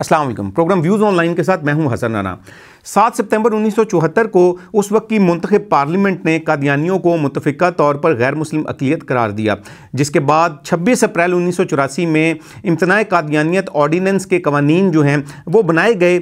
Aslam programme views online के साथ मैं हूं हसन राना सात सितंबर 1974 को उस वक्त की मंतखब पार्लियामेंट ने कादियानियों को मुतफ़ा तौर पर गैर मुस्लिम अकलीत करार दिया जिसके बाद 26 अप्रैल उन्नीस में इम्तनाए कादियानियत ऑर्डीनेंस के कवानीन जो हैं वो बनाए गए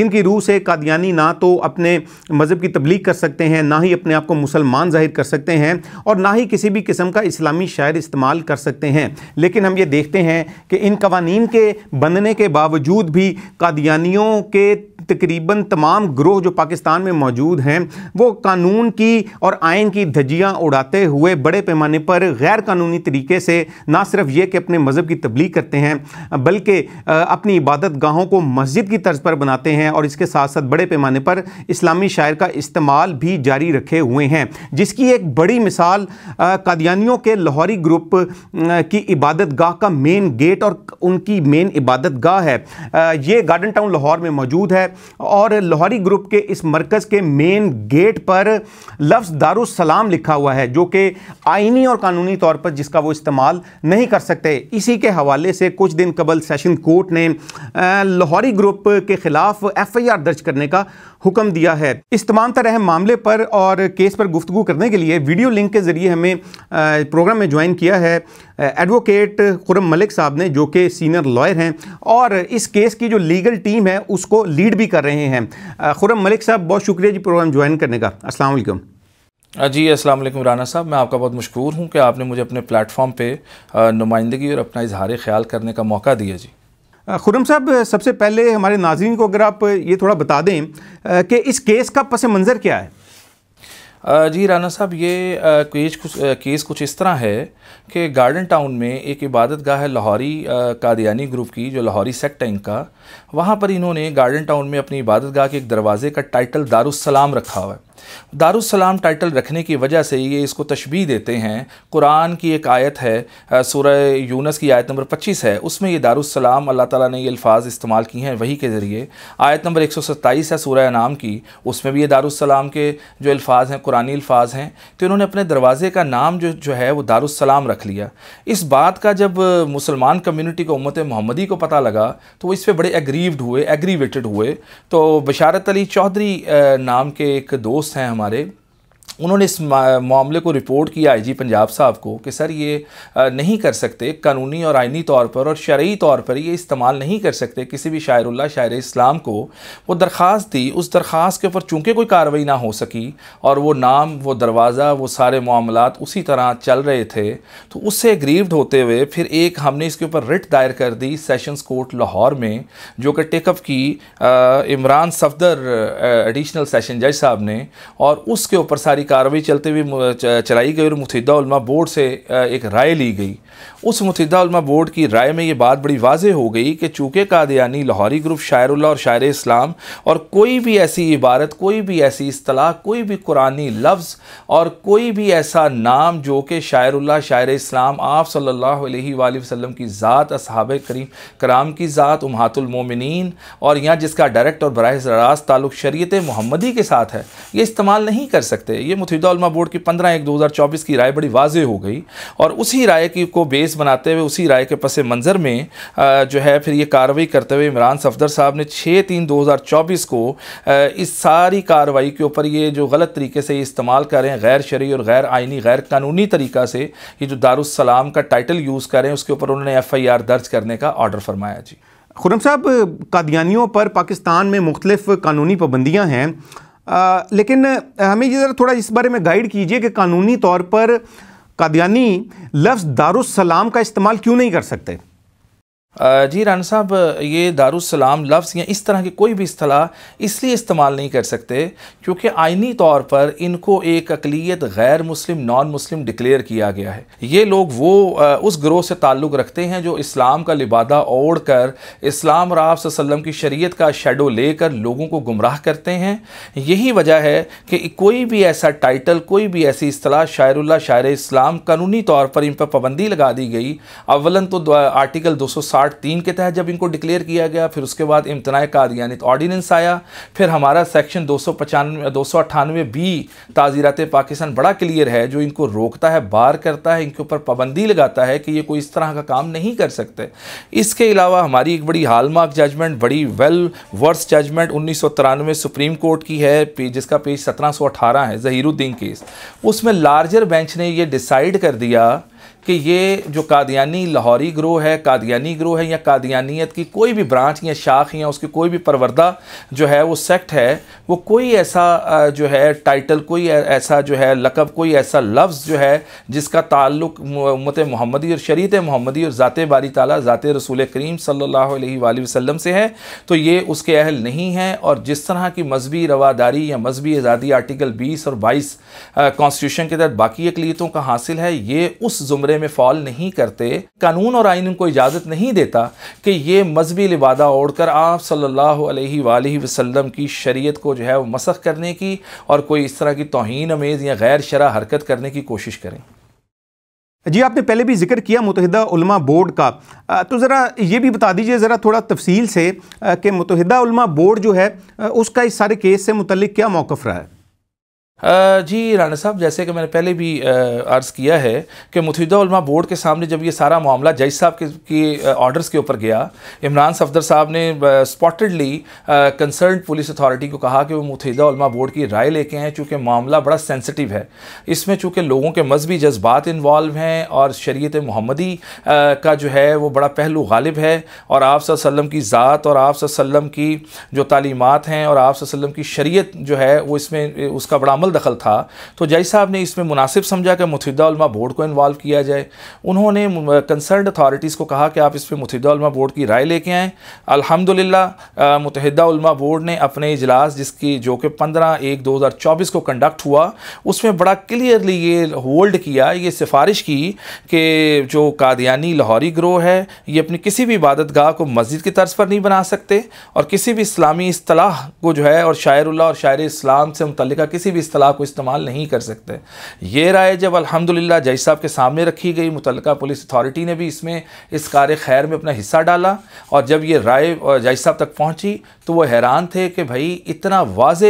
जिनकी रूह से कादियानी ना तो अपने मज़हब की तबलीग कर सकते हैं ना ही अपने आप को मुसलमान जाहिर कर सकते हैं और ना ही किसी भी किस्म का इस्लामी शायर इस्तेमाल कर सकते हैं लेकिन हम ये देखते हैं कि इन कवानीन के बनने के बावजूद भी कादियानियों के तकरीबन तमाम ग्रोह जो पाकिस्तान में मौजूद हैं वो कानून की और आयन की धजियाँ उड़ाते हुए बड़े पैमाने पर गैर कानूनी तरीके से ना सिर्फ ये कि अपने मज़हब की तबलीग करते हैं बल्कि अपनी इबादत गाहों को मस्जिद की तर्ज पर बनाते हैं और इसके साथ साथ बड़े पैमाने पर इस्लामी शायर का इस्तेमाल भी जारी रखे हुए हैं जिसकी एक बड़ी मिसाल कादियानियों के लाहौरी ग्रुप की इबादत गाह का मेन गेट और उनकी मेन इबादत गाह है ये गार्डन टाउन लाहौर में मौजूद है और लाहौरी ग्रुप के इस मरकज़ के मेन गेट पर लफ्ज़ दारुसलाम लिखा हुआ है जो कि आइनी और कानूनी तौर पर जिसका वो इस्तेमाल नहीं कर सकते इसी के हवाले से कुछ दिन कबल सेशन कोर्ट ने लाहौरी ग्रुप के ख़िलाफ़ एफ आई आर दर्ज करने का हुक्म दिया है इस तमाम तरह मामले पर और केस पर गुफ्तु करने के लिए वीडियो लिंक के ज़रिए हमें प्रोग्राम में ज्वाइन किया है एडवोकेट खुरम मलिक साहब ने जो कि सीनियर लॉयर हैं और इस केस की जो लीगल टीम है उसको लीड भी कर रहे हैं खुरम मलिक साहब बहुत शुक्रिया जी प्रोग्राम ज्वाइन करने का असलम हाँ जी अस्सलाम राना साहब मैं आपका बहुत मशहूर हूँ कि आपने मुझे अपने प्लेटफॉर्म पे नुमाइंदगी और अपना इजहार ख्याल करने का मौका दिया जी खुरम साहब सबसे पहले हमारे नाजरन को अगर आप ये थोड़ा बता दें कि इस केस का पस मंज़र क्या है जी राना साहब ये केस कुछ केस कुछ इस तरह है कि गार्डन टाउन में एक इबादत गाह है लाहौरी कादियानी ग्रुप की जो लाहौरी सेक्ट टैंक का वहाँ पर इन्होंने गार्डन टाउन में अपनी इबादत गाह के एक दरवाज़े का टाइटल दारुसलाम रखा हुआ है दारुसलाम टाइटल रखने की वजह से ये इसको तशबी देते हैं कुरान की एक आयत है सूरह यूनस की आयत नंबर 25 है उसमें ये दारुसलाम अल्लाह ताला ने ये अल्फाज इस्तेमाल किए हैं वही के ज़रिए आयत नंबर 127 है सूरह नाम की उसमें भी ये दारुसलाम के जो अल्फाज हैं कुरानी अल्फाज हैं तो इन्होंने अपने दरवाज़े का नाम जो जो है वो दारुसलाम रख लिया इस बात का जब मुसलमान कम्यूनिटी को उम्मत मोहम्मदी को पता लगा तो वो इस पर बड़े एग्रीव्ड हुए एग्रीवेटेड हुए तो बशारत अली चौधरी नाम के एक दोस्त दोस्त हैं हमारे उन्होंने इस मामले को रिपोर्ट किया आईजी पंजाब साहब को कि सर ये नहीं कर सकते कानूनी और आइनी तौर पर और शर्य तौर पर ये इस्तेमाल नहीं कर सकते किसी भी शायरुल्ला शायर इस्लाम को वो दरख्वास्त दी उस दरख्वास्त के ऊपर चूँकि कोई कार्रवाई ना हो सकी और वो नाम वो दरवाज़ा वो सारे मामला उसी तरह चल रहे थे तो उससे ग्रीव्ड होते हुए फिर एक हमने इसके ऊपर रिट दायर कर दी सेशंस कोर्ट लाहौर में जो कि टेकअप की इमरान सफदर एडिशनल सेशन जज साहब ने और उसके ऊपर सारी कार्रवाई चलते हुए चलाई गई और मुतहदा बोर्ड से एक राय ली गई उस मुतहदालमा बोर्ड की राय में ये बात बड़ी वाज हो गई कि चूँकि कादयानी लाहौरी ग्रुप शायरुल्ला और शायर इस्लाम और कोई भी ऐसी इबारत कोई भी ऐसी असलाह कोई भी कुरानी लफ्ज़ और कोई भी ऐसा नाम जो कि शायरुल्ला शायर इस्लाम आप सल्ला वसम की ज़ात असहाब करीम कराम की ज़ात उमहातुलमोमिन और यहाँ जिसका डायरेक्ट और बरह रास्त ताल्लुक शरीत मोहम्मदी के साथ है ये इस्तेमाल नहीं कर सकते ये मुतहदा बोर्ड की पंद्रह एक दो हज़ार चौबीस की राय बड़ी वाज हो गई और उसी राय की को बेस बनाते हुए उसी राय के पस मंज़र में जो है फिर ये कार्रवाई करते हुए इमरान सफदर साहब ने छः तीन दो हज़ार चौबीस को इस सारी कार्रवाई के ऊपर ये जो गलत तरीके से इस्तेमाल कर रहे हैं गैर शरी और गैर आइनी गैर कानूनी तरीक़ा से ये जो दारुसलाम का टाइटल यूज़ कर रहे हैं उसके ऊपर उन्होंने एफ़ आई आर दर्ज करने का ऑर्डर फरमाया जी खुरम साहब कादियानियों पर पाकिस्तान में मुख्तलिफ कानूनी पाबंदियाँ हैं आ, लेकिन हमें ये ज़रा थोड़ा इस बारे में गाइड कीजिए कि कानूनी तौर पर कादियानी लफ्ज़ दारुसलाम का इस्तेमाल क्यों नहीं कर सकते जी राना साहब ये दारुसलाम लफ्ज़ या इस तरह की कोई भी असलाह इसलिए इस्तेमाल नहीं कर सकते क्योंकि आइनी तौर पर इनको एक अकलीत गैर मुस्लिम नॉन मुस्लिम डिक्लेयर किया गया है ये लोग वो उस ग्रोह से ताल्लुक़ रखते हैं जो इस्लाम का लिबादा ओढ़ कर इस्लाम और की शरीत का शेडो लेकर लोगों को गुमराह करते हैं यही वजह है कि कोई भी ऐसा टाइटल कोई भी ऐसी असलाह शायरुल्ला शायर इस्लाम कानूनी तौर पर इन पर पाबंदी लगा दी गई अवला तो आर्टिकल दो सौ साठ पार्ट तीन के तहत जब इनको डिक्लेयर किया गया फिर उसके बाद इम्तना कादियानित तो ऑर्डीनेंस आया फिर हमारा सेक्शन दो सौ पचानवे दो सौ अट्ठानवे बी ताज़ीरत पाकिस्तान बड़ा क्लियर है जो इनको रोकता है बार करता है इनके ऊपर पाबंदी लगाता है कि ये कोई इस तरह का काम नहीं कर सकते इसके अलावा हमारी एक बड़ी हालमार्क जजमेंट बड़ी वेल वर्स जजमेंट उन्नीस सौ तिरानवे सुप्रीम कोर्ट की है जिसका पेज सत्रह सौ अठारह है ज़हीरुद्दीन केस उसमें लार्जर बेंच ने यह डिसाइड कर दिया कि ये जो कादियानी लाहौरी ग्रोह है कादियानी ग्रोह है या कादियानीत की कोई भी ब्रांच या शाख या उसकी कोई भी परवरदा जो है वो सेक्ट है वो कोई ऐसा जो है टाइटल कोई ऐसा जो है लकब कोई ऐसा लफ्ज़ जो है जिसका ताल्लुक मत मोहम्मदी और शरीत मोहम्मदी और ज़ात बारी ताली ज़ात रसूल करीम सल्ला वसम से है तो ये उसके अहल नहीं है और जिस तरह की मजहबी रवादारी या मजहबी आज़ादी आर्टिकल बीस और बाईस कॉन्स्टिट्यूशन के तहत बाकी अकलीतों का हासिल है ये उस ज़ुमरे दायरे में फॉल नहीं करते कानून और आइन उनको इजाज़त नहीं देता कि ये मजहबी लिबादा कर आप सल्लल्लाहु अलैहि वसल्लम की शरीयत को जो है वो मसख करने की और कोई इस तरह की तोहन अमेज़ या गैर शरा हरकत करने की कोशिश करें जी आपने पहले भी जिक्र किया मुतहदा उलमा बोर्ड का तो ज़रा ये भी बता दीजिए ज़रा थोड़ा तफसील से कि मुतहदा उलमा बोर्ड जो है उसका इस सारे केस से मुतल क्या मौक़ रहा है जी राणा साहब जैसे कि मैंने पहले भी अर्ज़ किया है कि मुतहदा बोर्ड के सामने जब ये सारा मामला जज साहब के, की ऑर्डर्स के ऊपर गया इमरान सफदर साहब ने स्पॉटेडली कंसर्न पुलिस अथॉरिटी को कहा कि वो मुतहदा बोर्ड की राय लेके हैं चूँकि मामला बड़ा सेंसिटिव है इसमें चूँकि लोगों के मजहबी जज्बात इन्वॉल्व हैं और शरीत मोहम्मदी का जो है वो बड़ा पहलू गालिब है और आप वसम की ज़ात और आप वसम की जो तलीमत हैं और आप वसम की शरीत जो है वो इसमें उसका बड़ा अमल दखल था तो जज साहब ने इसमें मुनासिब समझा कि मुतहदालमा बोर्ड को इन्वॉल्व किया जाए उन्होंने कंसर्न अथॉरिटीज़ को कहा कि आप इसमें मुतहदालमा बोर्ड की राय लेके आएँ अलहमदिल्ला मुतहदा बोर्ड ने अपने इजलास जिसकी जो कि पंद्रह एक दो हज़ार चौबीस को कंडक्ट हुआ उसमें बड़ा क्लियरली ये होल्ड किया ये सिफारिश की कि जो कादयानी लाहौरी ग्रोह है ये अपनी किसी भी इबादत गाह को मस्जिद की तर्ज पर नहीं बना सकते और किसी भी इस्लामी असलाह को जो है और शायरुल्ला और शायर इस्लाम से मुतल किसी भी अलावा को इस्तेमाल नहीं कर सकते ये राय जब अलहमदिल्ला जज साहब के सामने रखी गई मुतल पुलिस अथॉरिटी ने भी इसमें इस कार खैर में अपना हिस्सा डाला और जब ये राय जज साहब तक पहुँची तो वह हैरान थे कि भाई इतना वाज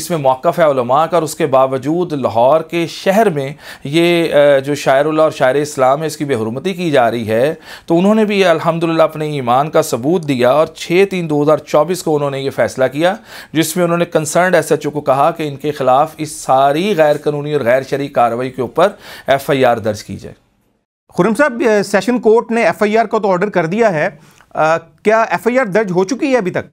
इसमें मौक़ है का और उसके बावजूद लाहौर के शहर में ये जो शायरुल्ला और शायर इस्लाम है इसकी बेहरमती की जा रही है तो उन्होंने भी अलहमदिल्ला अपने ईमान का सबूत दिया और छः तीन दो हज़ार चौबीस को उन्होंने ये फ़ैसला किया जिसमें उन्होंने कंसर्न एस एच ओ को कहा कि इनके ख़िलाफ़ की सारी गैर कानूनी और गैर शरी कार्रवाई के ऊपर एफ आई आर दर्ज की जाए खुरम साहब सेशन कोर्ट ने एफ आई आर का तो ऑर्डर कर दिया है आ, क्या एफ आई आर दर्ज हो चुकी है अभी तक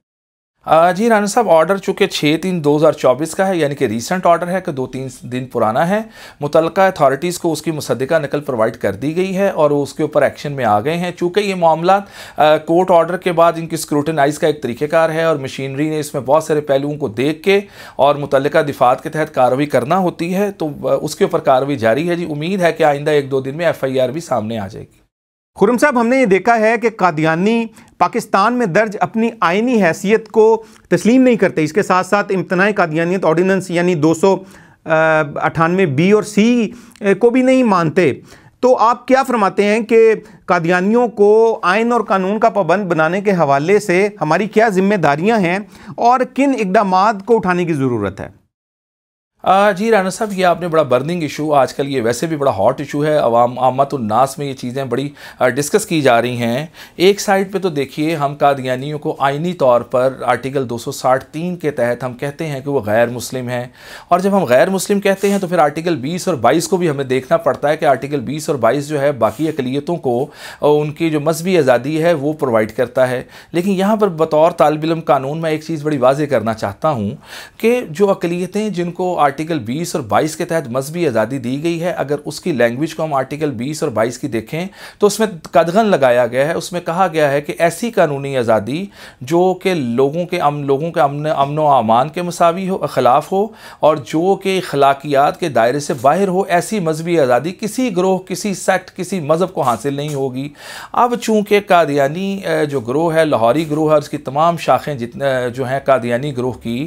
जी राना साहब ऑर्डर चूँकि छः तीन दो हज़ार चौबीस का है यानी कि रिसेंट ऑर्डर है कि दो तीन दिन पुराना है मुतल अथॉरिटीज़ को उसकी मुसदा नकल प्रोवाइड कर दी गई है और वो उसके ऊपर एक्शन में आ गए हैं चूँकि ये मामला कोर्ट ऑर्डर के बाद इनकी स्क्रूटनाइज का एक तरीक़ेकार है और मशीनरी ने इसमें बहुत सारे पहलुओं को देख के और मुतल दिफात के तहत कार्रवाई करना होती है तो उसके ऊपर कार्रवाई जारी है जी उम्मीद है कि आइंदा एक दो दिन में एफ आई आर भी सामने आ जाएगी खुरम साहब हमने ये देखा है कि कादियानी पाकिस्तान में दर्ज अपनी आइनी हैसियत को तस्लीम नहीं करते इसके साथ साथ इम्तनाए कादियानियत ऑर्डीनेंस यानी दो सौ अठानवे बी और सी को भी नहीं मानते तो आप क्या फरमाते हैं कि कादियानियों को आयन और कानून का पाबंद बनाने के हवाले से हमारी क्या जिम्मेदारियां हैं और किन इकदाम को उठाने की ज़रूरत है जी राना साहब ये आपने बड़ा बर्निंग इशू आजकल ये वैसे भी बड़ा हॉट इशू है अवाम आमतुलनास तो में ये चीज़ें बड़ी डिस्कस की जा रही हैं एक साइड पे तो देखिए हम कादियानियों को आइनी तौर पर आर्टिकल 263 के तहत हम कहते हैं कि वो गैर मुस्लिम हैं और जब हम गैर मुस्लिम कहते हैं तो फिर आर्टिकल बीस और बाईस को भी हमें देखना पड़ता है कि आर्टिकल बीस और बाईस जो है बाकी अकलीतों को उनकी जो मजहबी आज़ादी है वो प्रोवाइड करता है लेकिन यहाँ पर बतौर तालबिल कानून मैं एक चीज़ बड़ी वाजे करना चाहता हूँ कि जो अकलीतें जिनको आर्टिकल 20 और 22 के तहत मजहबी आज़ादी दी गई है अगर उसकी लैंग्वेज को हम आर्टिकल 20 और 22 की देखें तो उसमें कदगन लगाया गया है उसमें कहा गया है कि ऐसी कानूनी आज़ादी जो कि लोगों के अम लोगों के अमन अमन व अमान के मसावी हो खिलाफ हो और जो कि अखलाकियात के दायरे से बाहर हो ऐसी मजहबी आज़ादी किसी ग्रोह किसी सेक्ट किसी मज़हब को हासिल नहीं होगी अब चूँकि कादियानी जो ग्रोह है लाहौरी ग्रोह है उसकी तमाम शाखें जितने जो हैं कादियानी ग्रोह की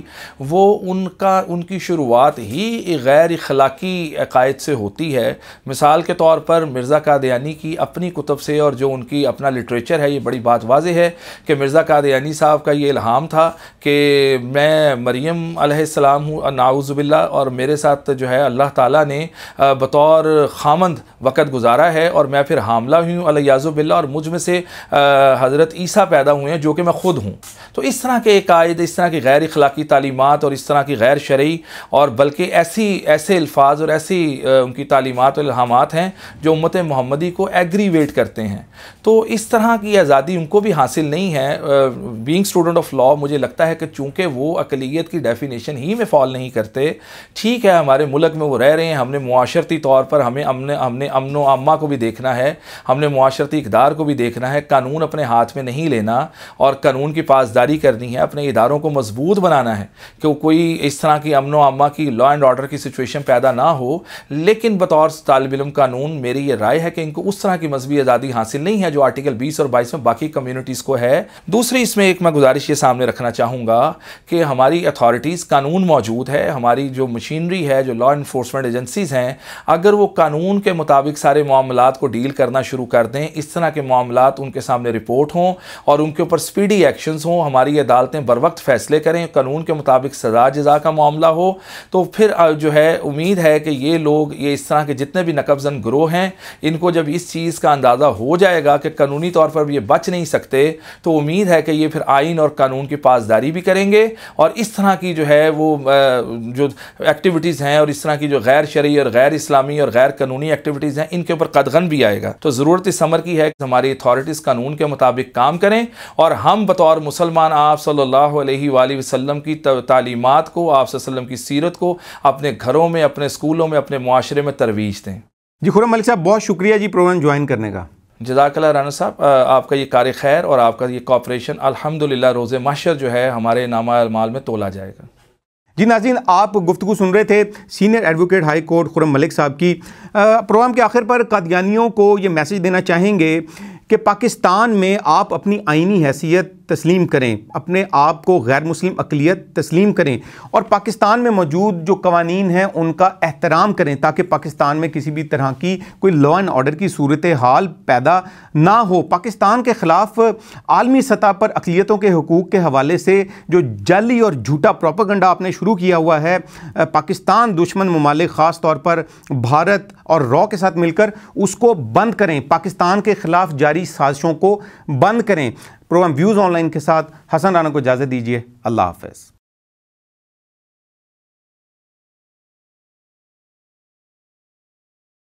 वो उनका उनकी शुरुआत बात ही गैर अखलाक़ी अकायद से होती है मिसाल के तौर पर मिर्ज़ा कादयानी की अपनी कुतब से और जो उनकी अपना लिटरेचर है ये बड़ी बात वाज है कि मिर्ज़ा कादयानी साहब का ये इल्हाम था कि मैं मरीम अलैहिस्सलाम हूँ नाउज़बिल्ला और मेरे साथ जो है अल्लाह ताली ने बतौर खामंद वक़्त गुजारा है और मैं फिर हामला हुई हूँ अलियाज़ुबिल्ला और मुझ में से हज़रत ईसा पैदा हुए हैं जो कि मैं ख़ुद हूँ तो इस तरह के कायद इस तरह की गैर अखलाक़ी तालीमत और इस तरह की गैर शर्य और बल्कि ऐसी ऐसे अल्फाज और ऐसी उनकी तालीमत इल्हामात हैं जो उम्मत महमदी को एग्रीवेट करते हैं तो इस तरह की आज़ादी उनको भी हासिल नहीं है बींग स्टूडेंट ऑफ लॉ मुझे लगता है कि चूँकि वो अकलीत की डेफिनेशन ही में फॉल नहीं करते ठीक है हमारे मुल्क में वो रह रहे हैं हमने माशरती तौर पर हमें हमने हमने अमन अम्मा को भी देखना है हमने माशरती इकदार को भी देखना है कानून अपने हाथ में नहीं लेना और कानून की पासदारी करनी है अपने इदारों को मजबूत बनाना है कि कोई इस तरह की अमन अम्मा की कोई लॉ एंड ऑर्डर की सिचुएशन पैदा ना हो लेकिन बतौर तालब इम कानून मेरी ये राय है कि इनको उस तरह की मजहबी आज़ादी हासिल नहीं है जो आर्टिकल बीस और बाईस में बाकी कम्यूनिटीज़ को है दूसरी इसमें एक मैं गुजारिश ये सामने रखना चाहूँगा कि हमारी अथॉरिटीज़ कानून मौजूद है हमारी जो मशीनरी है जो लॉ इन्फोर्समेंट एजेंसीज़ हैं अगर वो कानून के मुताबिक सारे मामला को डील करना शुरू कर दें इस तरह के मामला उनके सामने रिपोर्ट हों और उनके ऊपर स्पीडी एक्शन हों हमारी अदालतें बर वक्त फैसले करें कानून के मुताबिक सजा जजा का मामला हो तो तो फिर जो है उम्मीद है कि ये लोग ये इस तरह के जितने भी नकबजन ग्रोह हैं इनको जब इस चीज़ का अंदाज़ा हो जाएगा कि कानूनी तौर पर ये बच नहीं सकते तो उम्मीद है कि ये फिर आइन और कानून की पासदारी भी करेंगे और इस तरह की जो है वो जो एक्टिविटीज़ हैं और इस तरह की जो गैर शरी और गैर इस्लामी और गैर कानूनी एक्टिविटीज़ हैं इनके ऊपर कदगन भी आएगा तो ज़रूरत इस समर की है कि हमारी अथॉरिटीज़ कानून के मुताबिक काम करें और हम बतौर मुसलमान आप सल्ला वसम की तालीमत को आप की सीरत को को अपने घरों में अपने स्कूलों में अपने माशरे में तरवीज दें जी खुरम मलिक साहब बहुत शुक्रिया जी प्रोग्राम ज्वाइन करने का जजाकला राना साहब आपका ये कार्य खैर और आपका ये कॉपरेशन अल्हम्दुलिल्लाह रोज़े माशर जो है हमारे नामा माल में तोला जाएगा जी नाजीन आप गुफ्तु सुन रहे थे senior advocate high court Khurram Malik साहब की प्रोग्राम के आखिर पर कादयानियों को ये मैसेज देना चाहेंगे कि पाकिस्तान में आप अपनी आइनी हैसियत तस्लीम करें अपने आप को गैर मुस्लिम अकलीत तस्लीम करें और पाकिस्तान में मौजूद जो कवानीन हैं उनका एहतराम करें ताकि पाकिस्तान में किसी भी तरह की कोई लॉ एंड ऑर्डर की सूरत हाल पैदा ना हो पाकिस्तान के ख़िलाफ़ आलमी सतह पर अकलीतों के हकूक़ के हवाले से जो जाली और झूठा प्रोपागंडा आपने शुरू किया हुआ है पाकिस्तान दुश्मन ममालिक ख़ास तौर पर भारत और रॉ के साथ मिलकर उसको बंद करें पाकिस्तान के ख़िलाफ़ जारी साजिशों को बंद करें प्रोग्राम व्यूज़ ऑनलाइन के साथ हसन राना को इजाज़त दीजिए अल्लाह हाफ़